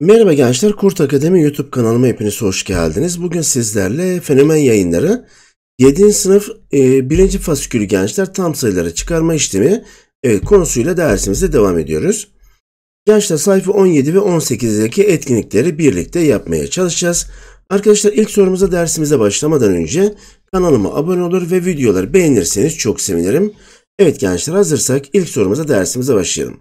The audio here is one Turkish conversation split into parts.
Merhaba gençler, Kurt Akademi YouTube kanalıma hepiniz hoş geldiniz. Bugün sizlerle fenomen yayınları 7. sınıf 1. E, fasikülü gençler tam sayıları çıkarma işlemi e, konusuyla dersimize devam ediyoruz. Gençler sayfa 17 ve 18'deki etkinlikleri birlikte yapmaya çalışacağız. Arkadaşlar ilk sorumuza dersimize başlamadan önce Kanalıma abone olur ve videoları beğenirseniz çok sevinirim. Evet gençler hazırsak ilk sorumuza dersimize başlayalım.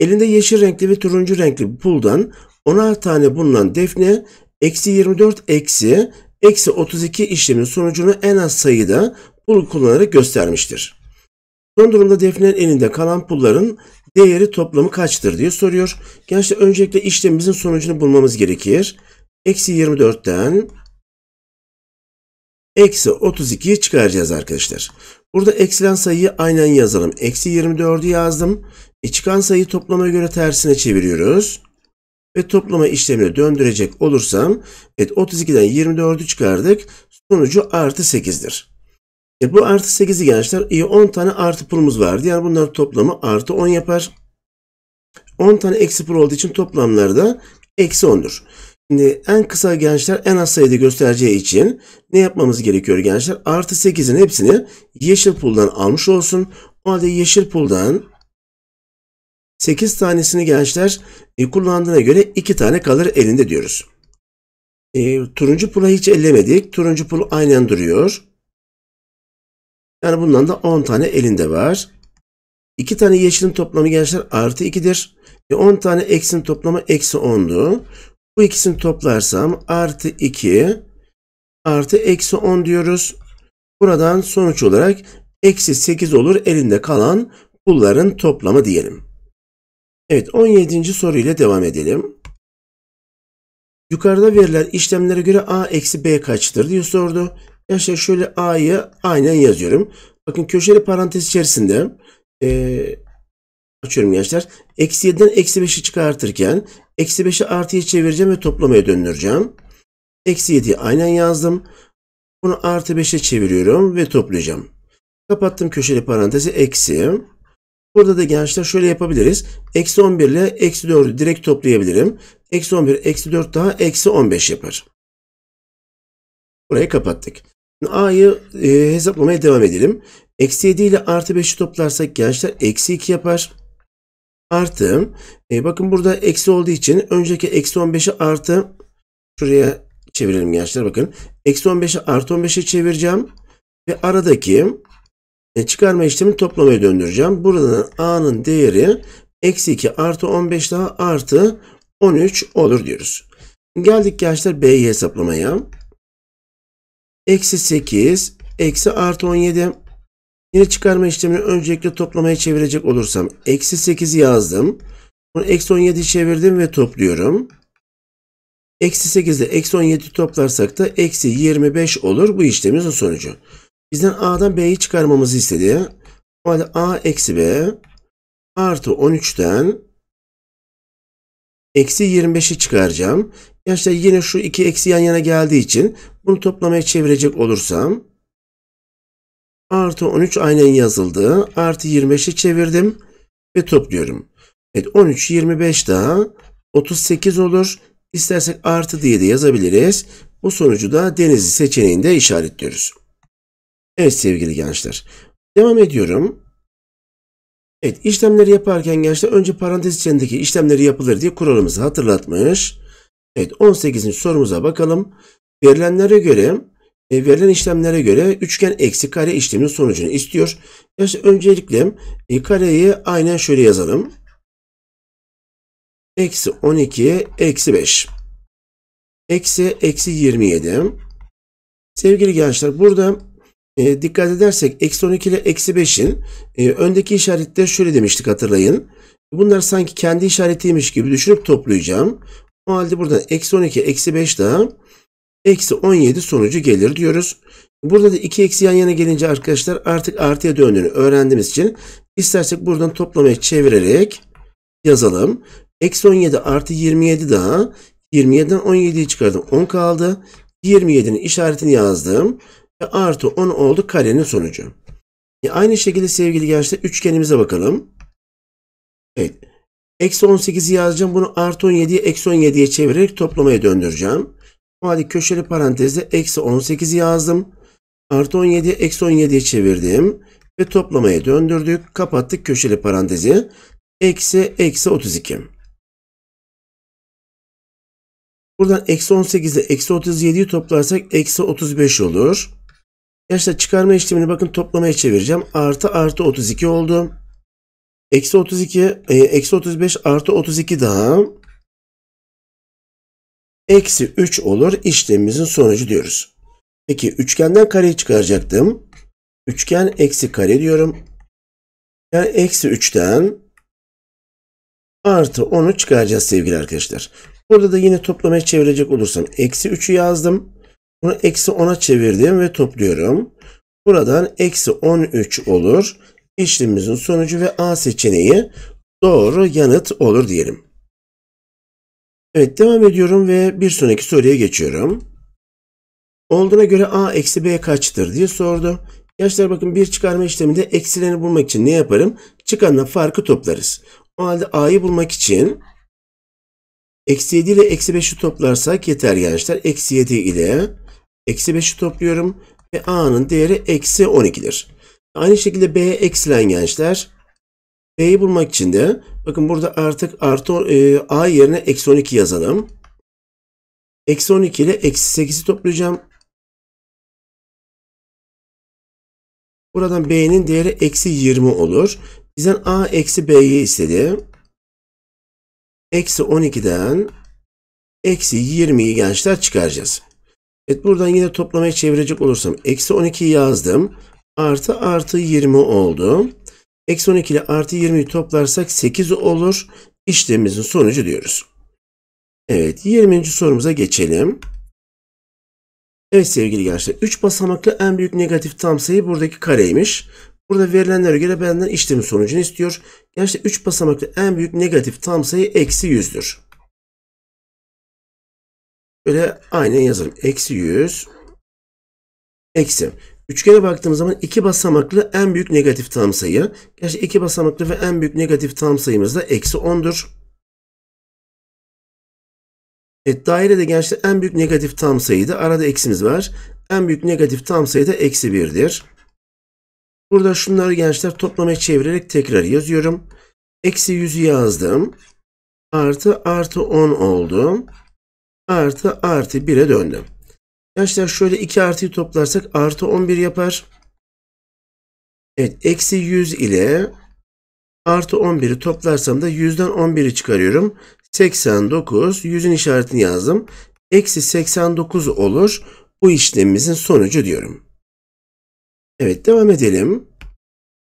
Elinde yeşil renkli ve turuncu renkli bir puldan 16 tane bulunan defne eksi 24 eksi eksi 32 işleminin sonucunu en az sayıda pul kullanarak göstermiştir. Son durumda defnenin elinde kalan pulların değeri toplamı kaçtır diye soruyor. Gençler öncelikle işlemimizin sonucunu bulmamız gerekir. Eksi 24'ten eksi 32'yi çıkaracağız arkadaşlar. Burada eksilen sayıyı aynen yazalım. Eksi 24'ü yazdım. E çıkan sayı toplama göre tersine çeviriyoruz. Ve toplama işlemini döndürecek olursam evet 32'den 24'ü çıkardık. Sonucu artı 8'dir. E bu artı 8'i gençler iyi 10 tane artı pulumuz vardı. Yani bunlar toplamı artı 10 yapar. 10 tane eksi pul olduğu için toplamları da eksi 10'dur. Şimdi en kısa gençler en az sayıda göstereceği için ne yapmamız gerekiyor gençler? Artı 8'in hepsini yeşil puldan almış olsun. O halde yeşil puldan 8 tanesini gençler e, kullandığına göre 2 tane kalır elinde diyoruz. E, turuncu pula hiç ellemedik. Turuncu pul aynen duruyor. Yani bundan da 10 tane elinde var. 2 tane yeşilin toplamı gençler artı 2'dir. E, 10 tane eksinin toplamı eksi 10'du. Bu ikisini toplarsam artı 2 artı eksi 10 diyoruz. Buradan sonuç olarak eksi 8 olur elinde kalan pulların toplamı diyelim. Evet 17. soru ile devam edelim. Yukarıda verilen işlemlere göre a eksi b kaçtır diye sordu. Gençler şöyle a'yı aynen yazıyorum. Bakın köşeli parantez içerisinde e, Açıyorum gençler. Eksi 7'den eksi 5'i çıkartırken eksi 5'i artıya çevireceğim ve toplamaya döndüreceğim. Eksi 7'yi aynen yazdım. Bunu artı 5'e çeviriyorum ve toplayacağım. Kapattım köşeli parantezi eksi. Burada da gençler şöyle yapabiliriz. Eksi 11 ile eksi 4'ü direkt toplayabilirim. Eksi 11, eksi 4 daha eksi 15 yapar. Burayı kapattık. A'yı e, hesaplamaya devam edelim. Eksi 7 ile artı 5'i toplarsak gençler eksi 2 yapar artı e, bakın burada eksi olduğu için önceki eksi 15'i artı şuraya çevirelim gençler bakın. Eksi 15'i artı 15'e çevireceğim ve aradaki e, çıkarma işlemini toplamaya döndüreceğim. Buradan a'nın değeri eksi 2 artı 15 daha artı 13 olur diyoruz. Geldik gençler b'yi hesaplamaya. Eksi 8 eksi artı 17 Yine çıkarma işlemini öncelikle toplamaya çevirecek olursam eksi 8 yazdım. Bunu eksi 17 çevirdim ve topluyorum. Eksi 8 ile eksi 17 toplarsak da eksi 25 olur bu işlemimizin sonucu. Bizden A'dan B'yi çıkarmamızı istedi. O halde A eksi B artı 13'ten eksi 25'i çıkaracağım. Gençler yine şu iki eksi yan yana geldiği için bunu toplamaya çevirecek olursam Artı 13 aynen yazıldı. Artı 25'i çevirdim ve topluyorum. Evet 13, 25 daha 38 olur. İstersek artı diye de yazabiliriz. Bu sonucu da Denizli seçeneğinde işaretliyoruz. Evet sevgili gençler. Devam ediyorum. Evet işlemleri yaparken gençler önce parantez içindeki işlemleri yapılır diye kuralımızı hatırlatmış. Evet 18. sorumuza bakalım. Verilenlere göre e, verilen işlemlere göre üçgen eksi kare işleminin sonucunu istiyor. Yani öncelikle e, kareyi aynen şöyle yazalım. Eksi 12, eksi 5. Eksi, eksi 27. Sevgili gençler burada e, dikkat edersek eksi 12 ile eksi 5'in e, öndeki işaretler şöyle demiştik hatırlayın. Bunlar sanki kendi işaretiymiş gibi düşünüp toplayacağım. O halde buradan eksi 12, eksi 5 daha eksi 17 sonucu gelir diyoruz. Burada da iki eksi yan yana gelince arkadaşlar artık artıya döndüğünü öğrendiğimiz için istersek buradan toplamaya çevirerek yazalım. Eksi 17 artı 27 daha. 27'den 17'yi çıkardım. 10 kaldı. 27'nin işaretini yazdım. Ve artı 10 oldu karenin sonucu. E aynı şekilde sevgili gençler üçgenimize bakalım. Evet. Eksi 18'i yazacağım. Bunu artı 17'ye eksi 17'ye çevirerek toplamaya döndüreceğim. Hadi köşeli parantezde eksi 18 yazdım. Artı 17 eksi 17'ye çevirdim. Ve toplamaya döndürdük. Kapattık köşeli parantezi. Eksi eksi 32. Buradan eksi 18 ile eksi 37'yi toplarsak eksi 35 olur. Gerçekten çıkarma işlemini bakın toplamaya çevireceğim. Artı artı 32 oldu. Eksi 32, e, eksi 35 artı 32 daha eksi 3 olur işlemimizin sonucu diyoruz. Peki üçgenden kareyi çıkaracaktım. Üçgen eksi kare diyorum. Yani eksi 3'ten artı 10'u çıkaracağız sevgili arkadaşlar. Burada da yine toplamaya çevirecek olursam eksi 3'ü yazdım. Bunu eksi 10'a çevirdim ve topluyorum. Buradan eksi 13 olur. İşlemimizin sonucu ve A seçeneği doğru yanıt olur diyelim. Evet devam ediyorum ve bir sonraki soruya geçiyorum. Olduğuna göre a eksi b kaçtır diye sordu. Gençler bakın bir çıkarma işleminde eksilerini bulmak için ne yaparım? Çıkanla farkı toplarız. O halde a'yı bulmak için eksi 7 ile eksi 5'i toplarsak yeter gençler. Eksi 7 ile eksi 5'i topluyorum ve a'nın değeri eksi 12'dir. Aynı şekilde b eksilen gençler B'yi bulmak için de bakın burada artık artı e, A yerine eksi 12 yazalım. Eksi 12 ile eksi 8'i toplayacağım. Buradan B'nin değeri eksi 20 olur. Bizden A eksi B'yi istedi. Eksi 12'den eksi 20'yi gençler çıkaracağız. Evet buradan yine toplamaya çevirecek olursam eksi 12'yi yazdım. Artı artı 20 oldu. Eksi 12 ile artı 20'yi toplarsak 8 olur. İşlemimizin sonucu diyoruz. Evet 20. sorumuza geçelim. Evet sevgili gençler 3 basamaklı en büyük negatif tam sayı buradaki kareymiş. Burada verilenlere göre benden işlemin sonucunu istiyor. Gençler 3 basamaklı en büyük negatif tam sayı eksi 100'dür. Böyle aynı yazalım. Eksi 100. Eksi. Üçgene baktığımız zaman iki basamaklı en büyük negatif tam sayı. Gerçi iki basamaklı ve en büyük negatif tam sayımız da eksi 10'dur. Evet, dairede gençler en büyük negatif tam sayıda arada eksimiz var. En büyük negatif tam sayı da eksi 1'dir. Burada şunları gençler toplamaya çevirerek tekrar yazıyorum. Eksi 100'ü yazdım. Artı artı 10 oldu. Artı artı 1'e döndüm. Arkadaşlar şöyle 2 artıyı toplarsak artı 11 yapar. Evet eksi 100 ile artı 11'i toplarsam da 100'den 11'i çıkarıyorum. 89 100'ün işaretini yazdım. Eksi 89 olur. Bu işlemimizin sonucu diyorum. Evet devam edelim.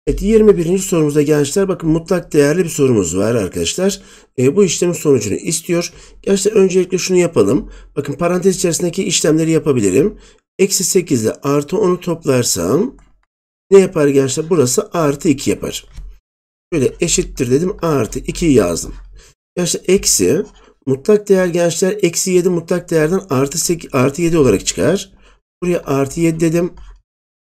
Evet 21. sorumuza gençler bakın mutlak değerli bir sorumuz var arkadaşlar. E, bu işlemin sonucunu istiyor. Gençler öncelikle şunu yapalım. Bakın parantez içerisindeki işlemleri yapabilirim. Eksi 8 ile artı 10'u toplarsam ne yapar gençler? Burası artı 2 yapar. şöyle eşittir dedim artı 2'yi yazdım. Gençler eksi mutlak değer gençler eksi 7 mutlak değerden artı, 8, artı 7 olarak çıkar. Buraya artı 7 dedim.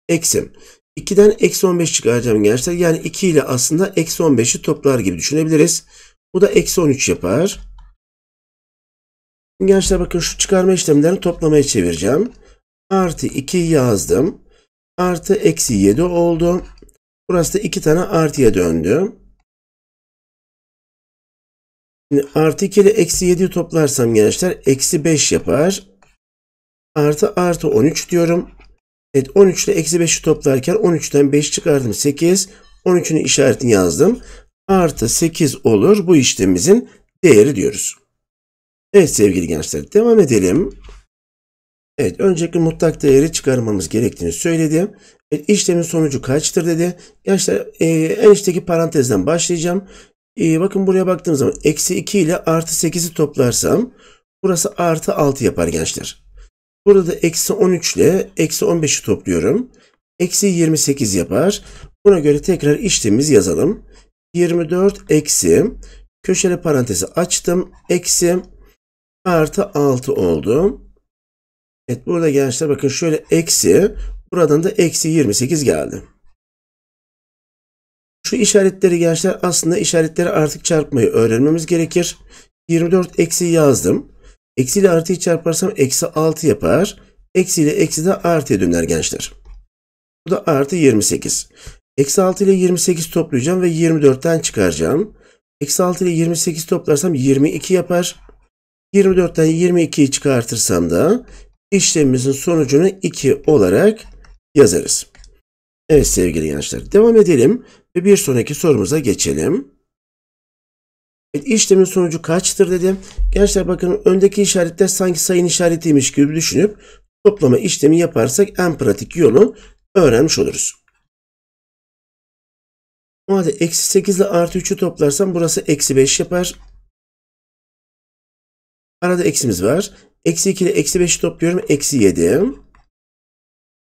Eksim. 2'den eksi 15 çıkaracağım gençler. Yani 2 ile aslında eksi 15'i toplar gibi düşünebiliriz. Bu da eksi 13 yapar. gençler bakın şu çıkarma işlemlerini toplamaya çevireceğim. Artı 2 yazdım. Artı eksi 7 oldu. Burası da 2 tane artıya döndü. Şimdi artı 2 ile eksi 7'yi toplarsam gençler eksi 5 yapar. Artı artı 13 diyorum. Evet 13 ile eksi 5'i toplarken 13'ten 5 çıkardım 8. 13'ün işaretini yazdım. Artı 8 olur bu işlemimizin değeri diyoruz. Evet sevgili gençler devam edelim. Evet öncelikle mutlak değeri çıkarmamız gerektiğini söyledi. Evet, işlemin sonucu kaçtır dedi. Gençler e, en üstteki parantezden başlayacağım. E, bakın buraya baktığım zaman eksi 2 ile artı 8'i toplarsam burası artı 6 yapar gençler. Burada eksi 13 ile eksi 15'i topluyorum. Eksi 28 yapar. Buna göre tekrar işlemimizi yazalım. 24 eksi köşeli parantezi açtım. Eksi artı 6 oldu. Evet burada gençler bakın şöyle eksi buradan da eksi 28 geldi. Şu işaretleri gençler aslında işaretleri artık çarpmayı öğrenmemiz gerekir. 24 eksi yazdım. Eksi ile artıyı çarparsam eksi 6 yapar. Eksi ile eksi de artıya döner gençler. Bu da artı 28. Eksi 6 ile 28 toplayacağım ve 24'ten çıkaracağım. Eksi 6 ile 28 toplarsam 22 yapar. 24'ten 22'yi çıkartırsam da işlemimizin sonucunu 2 olarak yazarız. Evet sevgili gençler devam edelim ve bir sonraki sorumuza geçelim. Evet, işlemin sonucu kaçtır dedim. Gençler bakın öndeki işaretler sanki sayın işaretiymiş gibi düşünüp toplama işlemi yaparsak en pratik yolu öğrenmiş oluruz. O halde eksi 8 ile artı 3'ü toplarsam burası eksi 5 yapar. Arada eksimiz var. Eksi 2 ile eksi 5'i topluyorum. Eksi 7.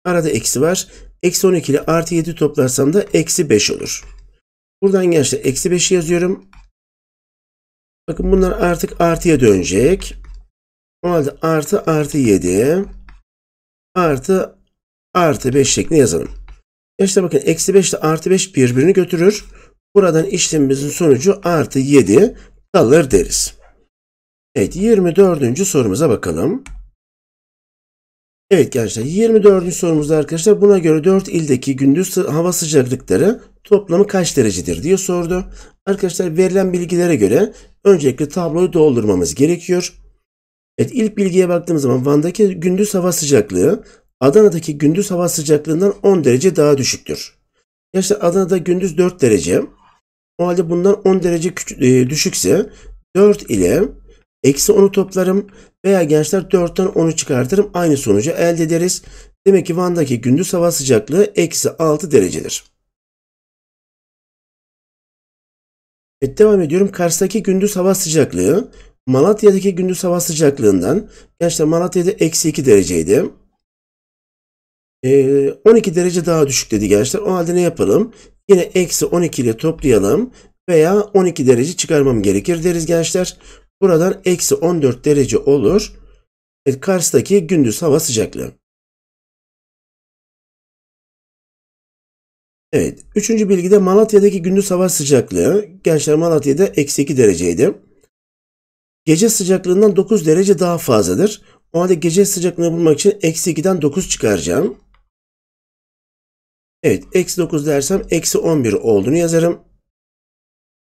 Arada eksi var. Eksi 12 ile artı 7 toplarsam da eksi 5 olur. Buradan gençler eksi 5'i yazıyorum. Bakın bunlar artık artıya dönecek. O halde artı artı 7 artı artı 5 şeklinde yazalım. İşte bakın eksi 5 ile artı 5 birbirini götürür. Buradan işlemimizin sonucu artı 7 kalır deriz. Evet 24. sorumuza bakalım. Evet gençler 24. sorumuzda arkadaşlar buna göre 4 ildeki gündüz hava sıcaklıkları toplamı kaç derecedir diye sordu. Arkadaşlar verilen bilgilere göre öncelikle tabloyu doldurmamız gerekiyor. Evet ilk bilgiye baktığımız zaman Van'daki gündüz hava sıcaklığı Adana'daki gündüz hava sıcaklığından 10 derece daha düşüktür. Gençler Adana'da gündüz 4 derece. O halde bundan 10 derece e, düşükse 4 ile eksi 10'u toplarım veya gençler 4'ten 10'u çıkartırım aynı sonucu elde ederiz. Demek ki Van'daki gündüz hava sıcaklığı eksi 6 derecedir. Evet, devam ediyorum. Kars'taki gündüz hava sıcaklığı Malatya'daki gündüz hava sıcaklığından gençler Malatya'da eksi 2 dereceydi. 12 ee, derece daha düşük dedi gençler. O halde ne yapalım? Yine eksi 12 ile toplayalım veya 12 derece çıkarmam gerekir deriz gençler. Buradan eksi 14 derece olur. Evet, Kars'taki gündüz hava sıcaklığı. Evet. Üçüncü bilgide Malatya'daki gündüz hava sıcaklığı. Gençler Malatya'da eksi 2 dereceydi. Gece sıcaklığından 9 derece daha fazladır. O halde gece sıcaklığını bulmak için eksi 2'den 9 çıkaracağım. Evet. Eksi 9 dersem eksi 11 olduğunu yazarım.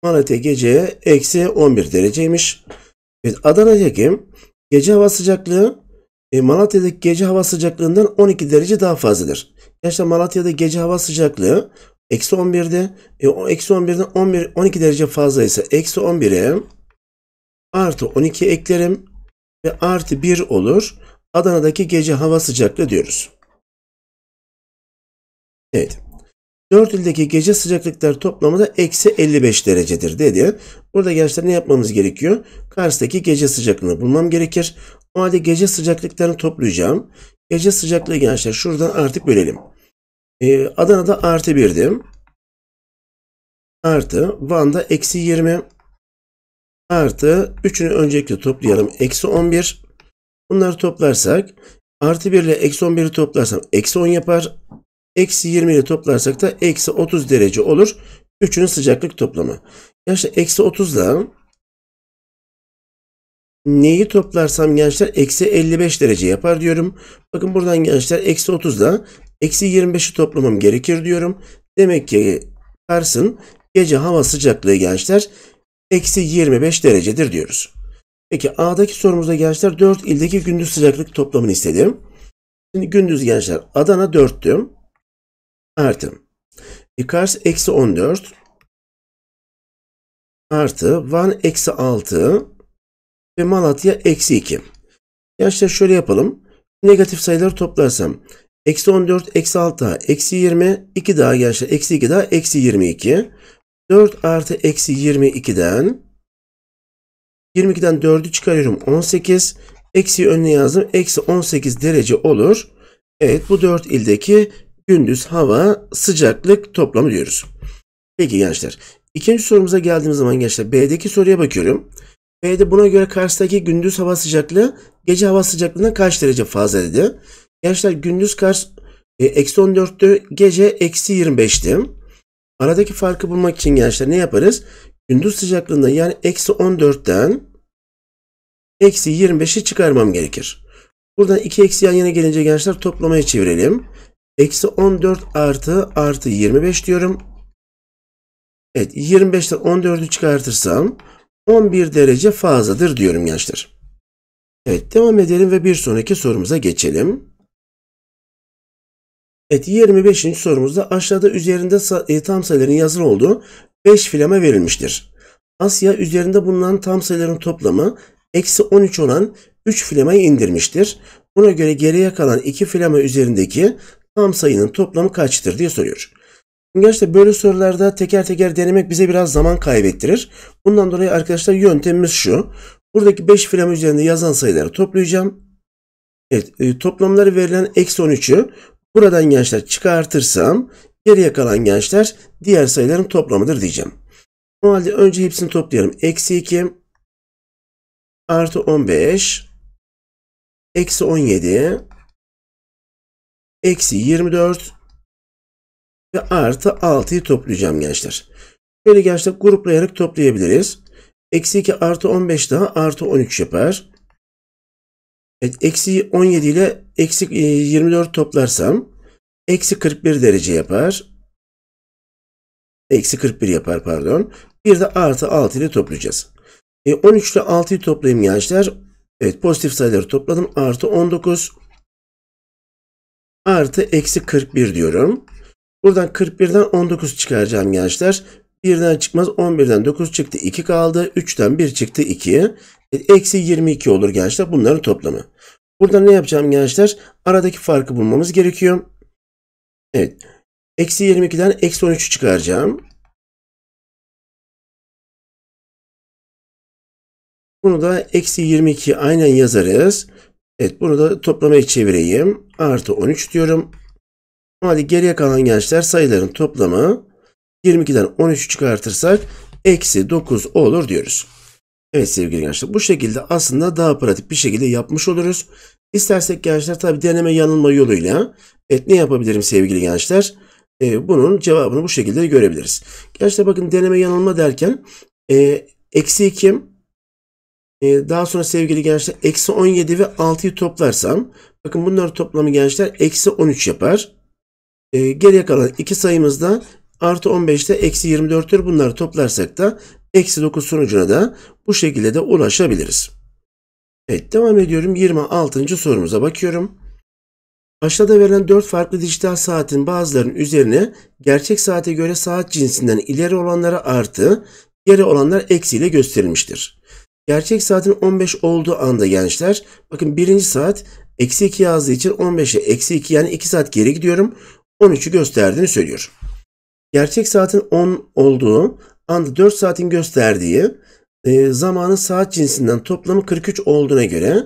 Malatya gece eksi 11 dereceymiş. Evet, Adana'daki gece hava sıcaklığı e, Malatya'daki gece hava sıcaklığından 12 derece daha fazladır. Gerçekten Malatya'da gece hava sıcaklığı eksi 11'de e, eksi 11'den 11, 12 derece fazlaysa eksi 11'e artı 12 eklerim ve artı 1 olur. Adana'daki gece hava sıcaklığı diyoruz. Evet. 4 ildeki gece sıcaklıkları toplamı da eksi 55 derecedir dedi. Burada gençler ne yapmamız gerekiyor? Kars'taki gece sıcaklığını bulmam gerekir. O halde gece sıcaklıklarını toplayacağım. Gece sıcaklığı gençler şuradan artık bölelim. Ee, Adana'da artı 1'di. Artı Van'da eksi 20. Artı 3'ünü öncelikle toplayalım. Eksi 11. Bunları toplarsak artı 1 ile eksi 11'i toplarsam eksi 10 yapar. Eksi 20 ile toplarsak da eksi 30 derece olur. Üçünün sıcaklık toplamı. Gençler eksi 30 ile neyi toplarsam gençler eksi 55 derece yapar diyorum. Bakın buradan gençler eksi 30 ile eksi 25'i toplamam gerekir diyorum. Demek ki Kars'ın gece hava sıcaklığı gençler eksi 25 derecedir diyoruz. Peki A'daki sorumuzda gençler 4 ildeki gündüz sıcaklık toplamını istedim. Şimdi gündüz gençler Adana diyorum artı Yukarısı eksi 14 artı Van eksi 6 ve Malatya eksi 2. Gençler şöyle yapalım. Negatif sayıları toplarsam eksi 14, eksi 6 eksi 20, 2 daha gençler, eksi 2 daha, eksi 22. 4 artı eksi 22'den 22'den 4'ü çıkarıyorum 18. Eksi önüne yazdım. Eksi 18 derece olur. Evet bu 4 ildeki gündüz hava, sıcaklık toplamı diyoruz. Peki gençler. İkinci sorumuza geldiğimiz zaman gençler B'deki soruya bakıyorum. B'de buna göre Kars'taki gündüz hava sıcaklığı gece hava sıcaklığından kaç derece fazla dedi. Gençler gündüz Kars e, eksi 14'tü gece eksi 25'ti. Aradaki farkı bulmak için gençler ne yaparız? Gündüz sıcaklığında yani eksi 14'ten eksi 25'i çıkarmam gerekir. Buradan 2 eksi yan yana gelince gençler toplamaya çevirelim. Eksi 14 artı artı 25 diyorum. Evet 25'ten 14'ü çıkartırsam 11 derece fazladır diyorum gençler. Evet devam edelim ve bir sonraki sorumuza geçelim. Evet 25. sorumuzda aşağıda üzerinde e, tam sayıların yazılı olduğu 5 filama verilmiştir. Asya üzerinde bulunan tam sayıların toplamı eksi 13 olan 3 filamayı indirmiştir. Buna göre geriye kalan 2 filama üzerindeki tam sayının toplamı kaçtır diye soruyor. Gerçi böyle sorularda teker teker denemek bize biraz zaman kaybettirir. Bundan dolayı arkadaşlar yöntemimiz şu. Buradaki 5 filan üzerinde yazan sayıları toplayacağım. Evet e, toplamları verilen eksi 13'ü buradan gençler çıkartırsam geriye kalan gençler diğer sayıların toplamıdır diyeceğim. O halde önce hepsini toplayalım. Eksi 2 artı 15 eksi 17 eksi 24 ve artı 6'yı toplayacağım gençler. Böyle gençler gruplayarak toplayabiliriz. Eksi 2 artı 15 daha artı 13 yapar. Evet, eksi 17 ile eksi 24 e, toplarsam eksi 41 derece yapar. Eksi 41 yapar pardon. Bir de artı 6 ile toplayacağız. E, 13 ile 6'yı toplayayım gençler. Evet pozitif sayıları topladım. Artı 19 artı eksi 41 diyorum. Buradan 41'den 19 çıkaracağım gençler. 1'den çıkmaz 11'den 9 çıktı 2 kaldı. 3'ten 1 çıktı 2. E, eksi 22 olur gençler bunların toplamı. Burada ne yapacağım gençler? Aradaki farkı bulmamız gerekiyor. Evet. Eksi 22'den eksi 13'ü çıkaracağım. Bunu da eksi 22 aynen yazarız. Evet bunu da toplamaya çevireyim. Artı 13 diyorum. Hadi geriye kalan gençler sayıların toplamı 22'den 13 çıkartırsak eksi 9 olur diyoruz. Evet sevgili gençler bu şekilde aslında daha pratik bir şekilde yapmış oluruz. İstersek gençler tabi deneme yanılma yoluyla et ne yapabilirim sevgili gençler? E, bunun cevabını bu şekilde görebiliriz. Gençler bakın deneme yanılma derken e, eksi 2 ee, daha sonra sevgili gençler eksi 17 ve 6'yı toplarsam bakın bunların toplamı gençler eksi 13 yapar. E, geriye kalan iki sayımız da artı 15'te eksi 24'tür. Bunları toplarsak da eksi 9 sonucuna da bu şekilde de ulaşabiliriz. Evet devam ediyorum 26. sorumuza bakıyorum. Aşağıda verilen 4 farklı dijital saatin bazılarının üzerine gerçek saate göre saat cinsinden ileri olanlara artı, geri olanlar eksi ile gösterilmiştir. Gerçek saatin 15 olduğu anda gençler bakın birinci saat eksi 2 yazdığı için 15'e eksi 2 yani 2 saat geri gidiyorum. 13'ü gösterdiğini söylüyor. Gerçek saatin 10 olduğu anda 4 saatin gösterdiği e, zamanın saat cinsinden toplamı 43 olduğuna göre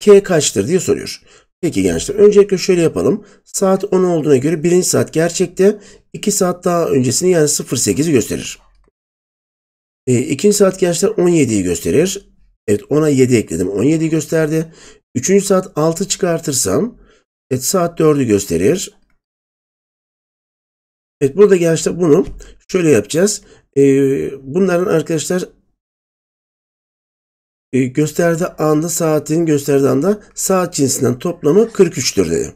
K kaçtır diye soruyor. Peki gençler öncelikle şöyle yapalım. Saat 10 olduğuna göre birinci saat gerçekte 2 saat daha öncesini yani 08'i gösterir. E, ikinci saat gençler 17'yi gösterir. Evet ona 7 ekledim. 17'yi gösterdi. Üçüncü saat 6 çıkartırsam evet, saat 4'ü gösterir. Evet burada gençler bunu şöyle yapacağız. Ee, bunların arkadaşlar e, gösterdiği anda saatin gösterdiği anda saat cinsinden toplamı 43'tür dedi.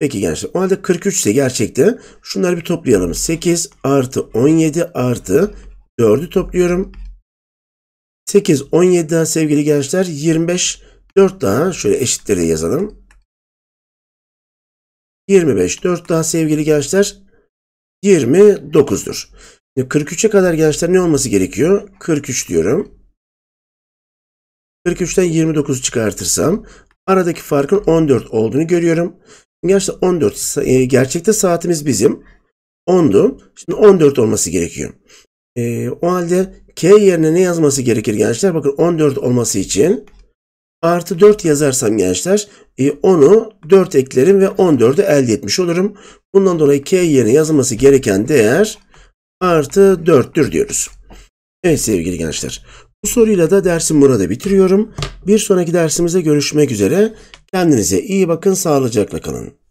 Peki gençler o halde 43 ise gerçekte şunları bir toplayalım. 8 artı 17 artı 4'ü topluyorum. 8, 17 daha sevgili gençler. 25, 4 daha. Şöyle eşitleri yazalım. 25, 4 daha sevgili gençler. 29'dur. 43'e kadar gençler ne olması gerekiyor? 43 diyorum. 43'ten 29 çıkartırsam aradaki farkın 14 olduğunu görüyorum. Gerçi 14 e, gerçekte saatimiz bizim 10'du. Şimdi 14 olması gerekiyor. E, o halde k yerine ne yazması gerekir gençler? Bakın 14 olması için artı 4 yazarsam gençler e, 10'u 4 eklerim ve 14'ü elde etmiş olurum. Bundan dolayı k yerine yazılması gereken değer artı 4'tür diyoruz. Evet sevgili gençler. Bu soruyla da dersim burada bitiriyorum. Bir sonraki dersimizde görüşmek üzere. Kendinize iyi bakın, sağlıcakla kalın.